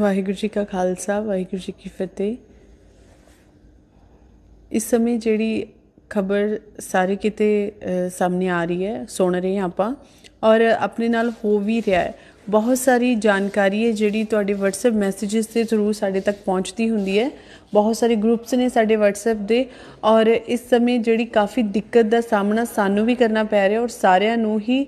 ਵਾਹਿਗੁਰੂ ਜੀ ਕਾ ਖਾਲਸਾ ਵਾਹਿਗੁਰੂ ਜੀ ਕੀ ਫਤਿਹ ਇਸ ਸਮੇਂ ਜਿਹੜੀ ਖਬਰ ਸਾਰੇ ਕਿਤੇ ਸਾਹਮਣੇ ਆ ਰਹੀ ਹੈ ਸੁਣ ਰਹੇ ਹਾਂ ਆਪਾਂ ਔਰ ਆਪਣੇ ਨਾਲ ਹੋ ਵੀ ਰਿਹਾ ਹੈ ਬਹੁਤ ਸਾਰੀ ਜਾਣਕਾਰੀ ਹੈ ਜਿਹੜੀ ਤੁਹਾਡੇ WhatsApp ਮੈਸੇजेस ਦੇ ਥਰੂ ਸਾਡੇ ਤੱਕ ਪਹੁੰਚਦੀ ਹੁੰਦੀ ਹੈ ਬਹੁਤ ਸਾਰੇ ਗਰੁੱਪਸ ਨੇ ਸਾਡੇ WhatsApp ਦੇ ਔਰ ਇਸ ਸਮੇਂ ਜਿਹੜੀ ਕਾਫੀ ਦਿੱਕਤ ਦਾ ਸਾਹਮਣਾ ਸਾਨੂੰ ਵੀ ਕਰਨਾ ਪੈ ਰਿਹਾ ਔਰ ਸਾਰਿਆਂ ਨੂੰ ਹੀ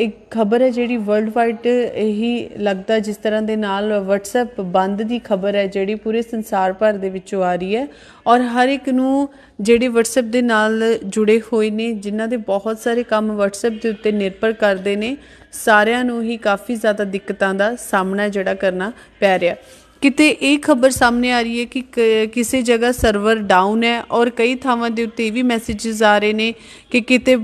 ਇੱਕ ਖਬਰ ਹੈ ਜਿਹੜੀ ਵਰਲਡ ਵਾਈਡ ਇਹੀ ਲੱਗਦਾ ਜਿਸ ਤਰ੍ਹਾਂ ਦੇ ਨਾਲ WhatsApp ਬੰਦ ਦੀ ਖਬਰ ਹੈ ਜਿਹੜੀ ਪੂਰੇ ਸੰਸਾਰ ਭਰ ਦੇ ਵਿੱਚੋਂ ਆ ਰਹੀ ਹੈ ਔਰ ਹਰ ਇੱਕ ਨੂੰ ਜਿਹੜੇ WhatsApp ਦੇ ਨਾਲ ਜੁੜੇ ਹੋਏ ਨੇ ਜਿਨ੍ਹਾਂ ਦੇ ਬਹੁਤ ਸਾਰੇ ਕੰਮ WhatsApp ਦੇ ਉੱਤੇ ਨਿਰਭਰ ਕਰਦੇ ਨੇ ਸਾਰਿਆਂ ਨੂੰ ਹੀ ਕਾਫੀ ਜ਼ਿਆਦਾ ਦਿੱਕਤਾਂ ਦਾ ਸਾਹਮਣਾ ਜਿਹੜਾ ਕਰਨਾ ਪੈ ਰਿਹਾ ਕਿਤੇ ਇਹ ਖਬਰ ਸਾਹਮਣੇ ਆ ਰਹੀ ਹੈ ਕਿ ਕਿਸੇ ਜਗ੍ਹਾ ਸਰਵਰ ਡਾਊਨ ਹੈ ਔਰ ਕਈ ਥਾਵਾਂ ਦੇ ਉੱਤੇ ਵੀ ਮੈਸੇजेस ਆ ਰਹੇ ਨੇ ਕਿ ਕਿਤੇ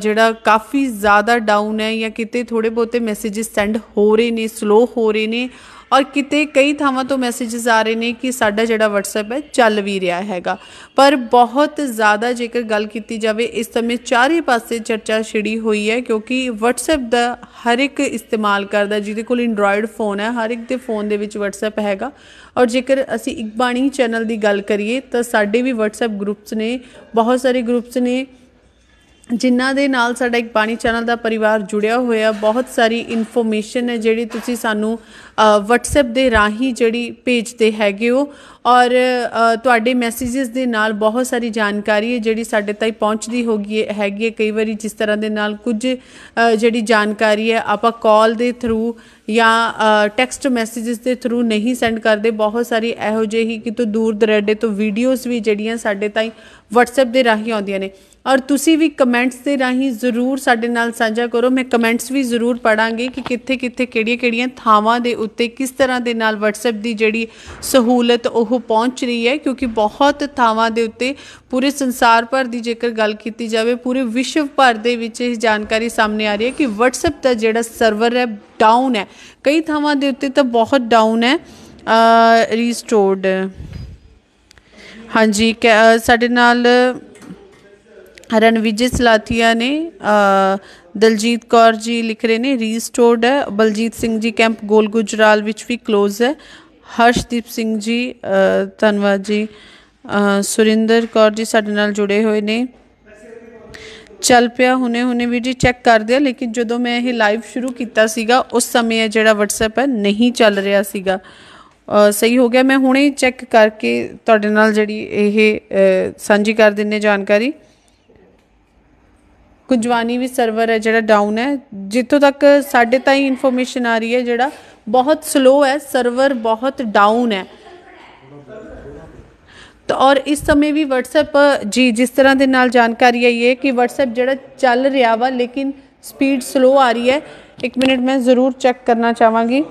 ਜਿਹੜਾ ਕਾਫੀ ਜ਼ਿਆਦਾ ਡਾਊਨ ਹੈ ਜਾਂ ਕਿਤੇ ਥੋੜੇ ਬਹੁਤੇ ਮੈਸੇजेस ਸੈਂਡ ਹੋ ਰਹੇ ਨੇ ਸਲੋ ਹੋ ਰਹੇ ਨੇ ਔਰ ਕਿਤੇ ਕਈ ਥਾਵਾਂ ਤੋਂ ਮੈਸੇजेस ਆ ਰਹੇ ਨੇ ਕਿ ਸਾਡਾ ਜਿਹੜਾ WhatsApp ਹੈ ਚੱਲ ਵੀ ਰਿਹਾ ਹੈਗਾ ਪਰ ਬਹੁਤ ਜ਼ਿਆਦਾ ਜੇਕਰ ਗੱਲ ਕੀਤੀ ਜਾਵੇ ਇਸ ਸਮੇਂ ਚਾਰੇ ਪਾਸੇ ਚਰਚਾ ਛਿੜੀ ਹੋਈ ਹੈ ਕਿਉਂਕਿ WhatsApp ਦਾ ਹਰ ਇੱਕ ਇਸਤੇਮਾਲ ਕਰਦਾ ਜਿਹਦੇ ਕੋਲ ਐਂਡਰੋਇਡ ਫੋਨ ਹੈ ਹਰ ਇੱਕ ਦੇ ਫੋਨ ਦੇ ਵਿੱਚ WhatsApp ਹੈਗਾ ਔਰ ਜੇਕਰ ਅਸੀਂ ਇੱਕ ਬਾਣੀ ਚੈਨਲ ਦੀ ਗੱਲ ਕਰੀਏ ਤਾਂ ਸਾਡੇ ਵੀ WhatsApp ਗਰੁੱਪਸ ਨੇ ਬਹੁਤ ਸਾਰੇ ਗਰੁੱਪਸ ਨੇ ਜਿਨ੍ਹਾਂ ਦੇ ਨਾਲ ਸਾਡਾ ਇੱਕ ਬਾਣੀ ਚੈਨਲ ਦਾ ਪਰਿਵਾਰ ਜੁੜਿਆ ਹੋਇਆ ਬਹੁਤ ਸਾਰੀ ਇਨਫੋਰਮੇਸ਼ਨ ਹੈ ਜਿਹੜੀ ਤੁਸੀਂ ਸਾਨੂੰ WhatsApp ਦੇ ਰਾਹੀਂ ਜਿਹੜੀ ਭੇਜਦੇ ਹੈਗੇ ਹੋ ਔਰ ਤੁਹਾਡੇ ਮੈਸੇजेस ਦੇ ਨਾਲ ਬਹੁਤ ਸਾਰੀ ਜਾਣਕਾਰੀ ਹੈ ਜਿਹੜੀ ਸਾਡੇ ਤਾਈ ਪਹੁੰਚਦੀ ਹੋਗੀ ਹੈਗੀ ਹੈ ਕਈ ਵਾਰੀ ਜਿਸ ਤਰ੍ਹਾਂ ਦੇ ਨਾਲ ਕੁਝ ਜਿਹੜੀ ਜਾਣਕਾਰੀ ਹੈ ਆਪਾਂ ਕਾਲ ਦੇ ਥਰੂ ਜਾਂ ਟੈਕਸਟ ਮੈਸੇजेस ਦੇ ਥਰੂ ਨਹੀਂ ਸੈਂਡ ਕਰਦੇ ਬਹੁਤ ਸਾਰੀ ਇਹੋ ਜਿਹੀ ਕਿਤੋਂ ਦੂਰ ਦਰੇਡੇ ਤੋਂ ਵੀਡੀਓਜ਼ ਵੀ ਜਿਹੜੀਆਂ ਸਾਡੇ ਤਾਈ WhatsApp ਦੇ ਰਾਹੀਂ ਆਉਂਦੀਆਂ ਨੇ ਔਰ ਤੁਸੀਂ ਵੀ ਕਮੈਂਟਸ ਦੇ ਰਾਹੀਂ ਜ਼ਰੂਰ ਸਾਡੇ ਨਾਲ ਸਾਂਝਾ ਕਰੋ ਮੈਂ ਕਮੈਂਟਸ ਵੀ ਜ਼ਰੂਰ ਪੜਾਂਗੀ ਕਿ ਕਿੱਥੇ ਕਿੱਥੇ ਕਿਹੜੀਆਂ ਕਿਹੜੀਆਂ ਥਾਵਾਂ ਦੇ ਉੱਤੇ ਕਿਸ ਤਰ੍ਹਾਂ ਦੇ ਨਾਲ WhatsApp ਦੀ ਜਿਹੜੀ ਸਹੂਲਤ ਉਹ ਪਹੁੰਚ ਰਹੀ ਹੈ ਕਿਉਂਕਿ ਬਹੁਤ ਥਾਵਾਂ ਦੇ ਉੱਤੇ ਪੂਰੇ ਸੰਸਾਰ ਭਰ ਦੀ ਜੇਕਰ ਗੱਲ ਕੀਤੀ ਜਾਵੇ ਪੂਰੇ ਵਿਸ਼ਵ ਭਰ ਦੇ ਵਿੱਚ ਇਹ ਜਾਣਕਾਰੀ ਸਾਹਮਣੇ ਆ ਰਹੀ ਹੈ ਕਿ WhatsApp ਦਾ ਜਿਹੜਾ ਸਰਵਰ ਹੈ ਡਾਊਨ ਹੈ ਕਈ ਥਾਵਾਂ ਦੇ ਉੱਤੇ ਤਾਂ ਬਹੁਤ ਡਾਊਨ ਹੈ ਰੀਸਟੋਰਡ ਹਾਂਜੀ ਸਾਡੇ ਨਾਲ ਰਣਵਿਜੇ ਸਲਾਥੀਆ ਨੇ ਦਲਜੀਤ ਕੌਰ ਜੀ ਲਿਖ ਰਹੇ ਨੇ ਰੀਸਟੋਰਡ ਹੈ ਬਲਜੀਤ ਸਿੰਘ ਜੀ ਕੈਂਪ ਗੋਲ ਗੁਜਰਾਲ ਵਿੱਚ ਵੀ ক্লোਜ਼ ਹੈ ਹਰਸ਼ਦੀਪ ਸਿੰਘ ਜੀ ਧੰਨਵਾਦ ਜੀ ਸੁਰਿੰਦਰ ਕੌਰ ਜੀ ਸਾਡੇ ਨਾਲ ਜੁੜੇ ਹੋਏ ਨੇ ਚੱਲ ਪਿਆ ਹੁਣੇ ਹੁਣੇ ਵੀ ਜੀ ਚੈੱਕ ਕਰਦੇ ਆ ਲੇਕਿਨ ਜਦੋਂ ਮੈਂ ਇਹ ਲਾਈਵ ਸ਼ੁਰੂ ਕੀਤਾ ਸੀਗਾ ਉਸ ਸਮੇਂ ਜਿਹੜਾ WhatsApp ਹੈ ਨਹੀਂ ਚੱਲ ਰਿਹਾ ਸੀਗਾ ਸਹੀ ਹੋ ਗਿਆ ਮੈਂ ਹੁਣੇ ਚੈੱਕ ਕਰਕੇ ਤੁਹਾਡੇ ਨਾਲ ਜਿਹੜੀ ਇਹ ਸਾਂਝੀ ਕਰ ਦਿੰਨੇ ਜਾਣਕਾਰੀ ਕੁੰਜਵਾਨੀ ਵੀ ਸਰਵਰ ਹੈ ਜਿਹੜਾ ਡਾਊਨ ਹੈ ਜਿੱਥੋਂ ਤੱਕ ਸਾਡੇ ਤਾਈਂ ਇਨਫੋਰਮੇਸ਼ਨ ਆ ਰਹੀ ਹੈ ਜਿਹੜਾ ਬਹੁਤ ਸਲੋ ਹੈ ਸਰਵਰ ਬਹੁਤ ਡਾਊਨ ਹੈ ਤਾਂ ਔਰ ਇਸ ਸਮੇਂ ਵੀ WhatsApp ਜੀ ਜਿਸ ਤਰ੍ਹਾਂ ਦੇ ਨਾਲ ਜਾਣਕਾਰੀ ਆਈ ਹੈ ਕਿ WhatsApp ਜਿਹੜਾ ਚੱਲ ਰਿਹਾ ਵਾ ਲੇਕਿਨ ਸਪੀਡ ਸਲੋ ਆ ਰਹੀ ਹੈ 1 ਮਿੰਟ ਮੈਂ ਜ਼ਰੂਰ ਚੈੱਕ ਕਰਨਾ ਚਾਹਾਂਗੀ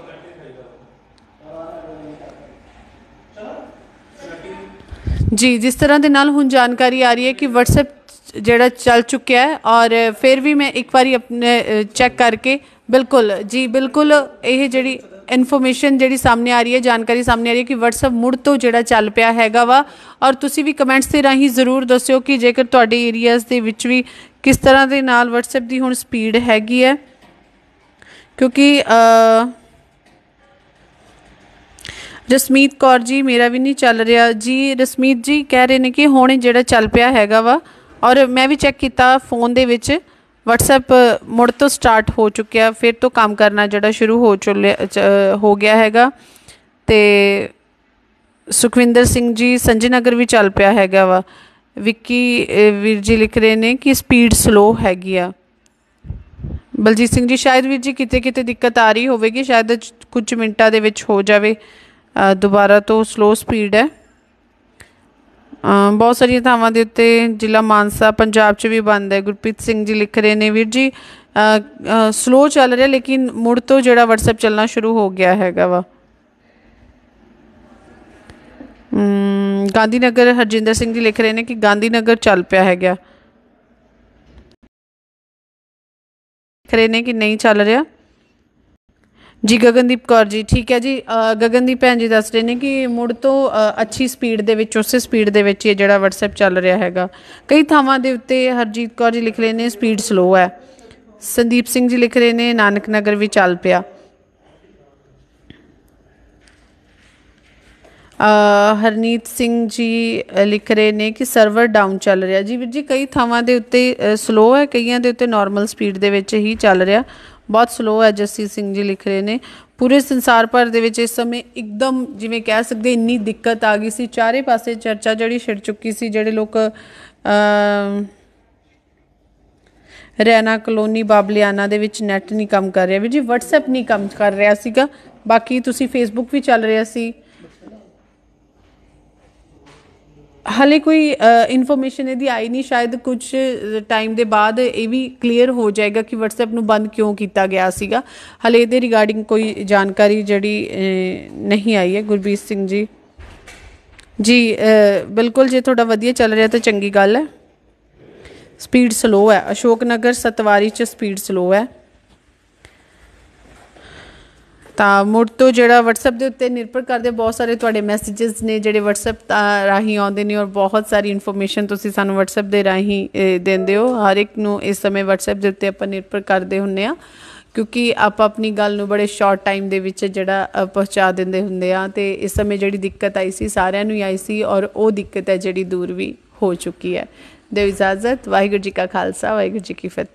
ਜੀ ਜਿਸ ਤਰ੍ਹਾਂ ਦੇ ਨਾਲ ਹੁਣ ਜਾਣਕਾਰੀ ਆ ਰਹੀ ਹੈ ਕਿ WhatsApp ਜਿਹੜਾ ਚੱਲ ਚੁੱਕਿਆ ਹੈ ਔਰ ਫਿਰ ਵੀ ਮੈਂ ਇੱਕ ਵਾਰੀ ਆਪਣੇ ਚੈੱਕ ਕਰਕੇ ਬਿਲਕੁਲ ਜੀ ਬਿਲਕੁਲ ਇਹ ਜਿਹੜੀ ਇਨਫੋਰਮੇਸ਼ਨ ਜਿਹੜੀ ਸਾਹਮਣੇ ਆ ਰਹੀ ਹੈ ਜਾਣਕਾਰੀ ਸਾਹਮਣੇ ਆ ਰਹੀ ਹੈ ਕਿ WhatsApp ਮੁੜ ਤੋਂ ਜਿਹੜਾ ਚੱਲ ਪਿਆ ਹੈਗਾ ਵਾ ਔਰ ਤੁਸੀਂ ਵੀ ਕਮੈਂਟਸ ਤੇ ਰਾਹੀਂ ਜ਼ਰੂਰ ਦੱਸਿਓ ਕਿ ਜੇਕਰ ਤੁਹਾਡੇ ਏਰੀਆਜ਼ ਦੇ ਵਿੱਚ ਵੀ ਕਿਸ ਤਰ੍ਹਾਂ ਦੇ ਨਾਲ WhatsApp ਦੀ ਹੁਣ ਸਪੀਡ ਹੈਗੀ ਹੈ ਕਿਉਂਕਿ ਰਸਮੀਤ ਕੌਰ ਜੀ ਮੇਰਾ ਵੀ ਨਹੀਂ ਚੱਲ ਰਿਹਾ ਜੀ ਰਸਮੀਤ ਜੀ ਕਹਿ ਰਹੇ ਨੇ ਕਿ ਹੁਣ ਜਿਹੜਾ ਚੱਲ ਪਿਆ ਹੈਗਾ ਵਾ ਔਰ ਮੈਂ ਵੀ ਚੈੱਕ ਕੀਤਾ ਫੋਨ ਦੇ ਵਿੱਚ WhatsApp ਮੁੜ ਤੋਂ ਸਟਾਰਟ ਹੋ ਚੁੱਕਿਆ ਫਿਰ ਤੋਂ ਕੰਮ ਕਰਨਾ ਜਿਹੜਾ ਸ਼ੁਰੂ ਹੋ ਚੁੱਲਿਆ ਹੋ ਗਿਆ ਹੈਗਾ ਤੇ ਸੁਖਵਿੰਦਰ ਸਿੰਘ ਜੀ ਸੰਜੇ ਨਗਰ ਵੀ ਚੱਲ ਪਿਆ ਹੈਗਾ ਵਾ ਵਿੱਕੀ ਵੀਰ ਜੀ ਲਿਖ ਰਹੇ ਨੇ ਕਿ ਸਪੀਡ ਸਲੋ ਹੈਗੀ ਆ ਬਲਜੀਤ ਸਿੰਘ ਜੀ ਸ਼ਾਇਦ ਵੀਰ ਜੀ ਕਿਤੇ ਕਿਤੇ ਦਿੱਕਤ ਆ ਰਹੀ ਹੋਵੇਗੀ ਸ਼ਾਇਦ ਕੁਝ ਮਿੰਟਾਂ ਦੇ ਵਿੱਚ ਹੋ ਜਾਵੇ ਦੁਬਾਰਾ ਤੋਂ ਸਲੋ ਸਪੀਡ ਹੈ ਬਹੁਤ ਸਾਰੀਆਂ ਥਾਵਾਂ ਦੇ ਉੱਤੇ ਜ਼ਿਲ੍ਹਾ ਮਾਨਸਾ ਪੰਜਾਬ 'ਚ ਵੀ ਬੰਦ ਹੈ ਗੁਰਪ੍ਰੀਤ ਸਿੰਘ ਜੀ ਲਿਖ ਰਹੇ ਨੇ ਵੀਰ ਜੀ ਸਲੋ ਚੱਲ ਰਿਹਾ ਲੇਕਿਨ ਮੁੜ ਤੋਂ ਜਿਹੜਾ WhatsApp ਚੱਲਣਾ ਸ਼ੁਰੂ ਹੋ ਗਿਆ ਹੈਗਾ ਵਾ ਗਾਂਧੀ ਨਗਰ ਹਰਜਿੰਦਰ ਸਿੰਘ ਜੀ ਲਿਖ ਰਹੇ ਨੇ ਕਿ ਗਾਂਧੀ ਨਗਰ ਚੱਲ ਪਿਆ ਹੈਗਾ ਲਿਖ ਰਹੇ ਨੇ ਕਿ ਨਹੀਂ ਚੱਲ ਰਿਹਾ ਜੀ ਗਗਨਦੀਪ ਕੌਰ ਜੀ ਠੀਕ ਹੈ ਜੀ ਗਗਨਦੀਪ ਭੈਣ ਜੀ ਦੱਸ ਰਹੇ ਨੇ ਕਿ ਮੁੜ ਤੋਂ ਅੱਛੀ ਸਪੀਡ ਦੇ ਵਿੱਚ ਉਸੇ ਸਪੀਡ ਦੇ ਵਿੱਚ ਇਹ ਜਿਹੜਾ WhatsApp ਚੱਲ ਰਿਹਾ ਹੈਗਾ ਕਈ ਥਾਵਾਂ ਦੇ ਉੱਤੇ ਹਰਜੀਤ ਕੌਰ ਜੀ ਲਿਖ ਰਹੇ ਨੇ ਸਪੀਡ ਸਲੋ ਹੈ ਸੰਦੀਪ ਸਿੰਘ ਜੀ ਲਿਖ ਰਹੇ ਨੇ ਨਾਨਕ ਨਗਰ ਵੀ ਚੱਲ ਪਿਆ ਹਰਨੀਤ ਸਿੰਘ ਜੀ ਲਿਖ ਰਹੇ ਨੇ ਕਿ ਸਰਵਰ ਡਾਊਨ ਚੱਲ ਰਿਹਾ ਜੀ ਵੀਰ ਜੀ ਕਈ ਥਾਵਾਂ ਦੇ ਉੱਤੇ ਸਲੋ ਹੈ ਕਈਆਂ ਦੇ ਉੱਤੇ ਨਾਰਮਲ ਸਪੀਡ ਦੇ ਵਿੱਚ ਹੀ ਚੱਲ ਰਿਹਾ ਬਹੁਤ ਸਲੋ ਹੈ ਜਸਸੀ ਸਿੰਘ ਜੀ ਲਿਖ ਰਹੇ ਨੇ ਪੂਰੇ ਸੰਸਾਰ ਭਰ ਦੇ ਵਿੱਚ ਇਸ ਸਮੇਂ ਇੱਕਦਮ ਜਿਵੇਂ ਕਹਿ ਸਕਦੇ ਇੰਨੀ ਦਿੱਕਤ ਆ ਗਈ ਸੀ ਚਾਰੇ ਪਾਸੇ ਚਰਚਾ ਜਿਹੜੀ ਛਿੜ ਚੁੱਕੀ ਸੀ ਜਿਹੜੇ ਲੋਕ ਰੈਨਾ ਕਲੋਨੀ ਬਾਬਲਿਆਨਾ ਦੇ ਵਿੱਚ ਨੈਟ ਨਹੀਂ ਕੰਮ ਕਰ ਰਿਹਾ ਵੀ ਜੀ WhatsApp ਨਹੀਂ ਕੰਮ ਕਰ ਰਿਹਾ ਸੀਗਾ ਬਾਕੀ ਤੁਸੀਂ Facebook ਵੀ ਚੱਲ ਰਿਹਾ ਸੀ ਹਲੇ ਕੋਈ ਇਨਫੋਰਮੇਸ਼ਨ ਇਹਦੀ ਆਈ ਨਹੀਂ ਸ਼ਾਇਦ ਕੁਝ ਟਾਈਮ ਦੇ ਬਾਅਦ ਇਹ ਵੀ ਕਲੀਅਰ ਹੋ ਜਾਏਗਾ ਕਿ WhatsApp ਨੂੰ ਬੰਦ ਕਿਉਂ ਕੀਤਾ ਗਿਆ ਸੀਗਾ ਹਲੇ ਇਹਦੇ ਰਿਗਾਰਡਿੰਗ ਕੋਈ ਜਾਣਕਾਰੀ ਜਿਹੜੀ ਨਹੀਂ ਆਈ ਹੈ ਗੁਰਬੀਰ ਸਿੰਘ ਜੀ ਜੀ ਬਿਲਕੁਲ ਜੇ ਤੁਹਾਡਾ ਵਧੀਆ ਚੱਲ ਰਿਹਾ ਤਾਂ ਚੰਗੀ ਗੱਲ ਹੈ ਸਪੀਡ ਸਲੋ ਹੈ ਅਸ਼ੋਕ ਨਗਰ ਸਤਵਾਰੀ ਚ ਸਪੀਡ ਸਲੋ ਹੈ ਤਾਂ ਮੁੜ ਤੋਂ ਜਿਹੜਾ WhatsApp ਦੇ ਉੱਤੇ ਨਿਰਭਰ ਕਰਦੇ ਬਹੁਤ ਸਾਰੇ ਤੁਹਾਡੇ ਮੈਸੇजेस ਨੇ ਜਿਹੜੇ WhatsApp ਰਾਹੀਂ ਆਉਂਦੇ ਨੇ ਔਰ ਬਹੁਤ ਸਾਰੀ ਇਨਫੋਰਮੇਸ਼ਨ ਤੁਸੀਂ ਸਾਨੂੰ WhatsApp ਦੇ ਰਾਹੀਂ ਦਿੰਦੇ ਹੋ ਹਰ ਇੱਕ ਨੂੰ ਇਸ ਸਮੇਂ WhatsApp ਦੇ ਉੱਤੇ ਆਪਾਂ ਨਿਰਭਰ ਕਰਦੇ ਹੁੰਨੇ ਆ ਕਿਉਂਕਿ ਆਪਾਂ ਆਪਣੀ ਗੱਲ ਨੂੰ ਬੜੇ ਸ਼ਾਰਟ ਟਾਈਮ ਦੇ ਵਿੱਚ ਜਿਹੜਾ ਪਹੁੰਚਾ ਦਿੰਦੇ ਹੁੰਦੇ ਆ ਤੇ ਇਸ ਸਮੇਂ ਜਿਹੜੀ ਦਿੱਕਤ ਆਈ ਸੀ ਸਾਰਿਆਂ ਨੂੰ ਆਈ ਸੀ ਔਰ ਉਹ ਦਿੱਕਤ ਹੈ ਜਿਹੜੀ ਦੂਰ ਵੀ ਹੋ ਚੁੱਕੀ ਹੈ ਦੇ ਇਜਾਜ਼ਤ ਵਾਹਿਗੁਰੂ ਜੀ ਕਾ ਖਾਲਸਾ ਵਾਹਿਗੁਰੂ ਜੀ ਕੀ ਫਤਿਹ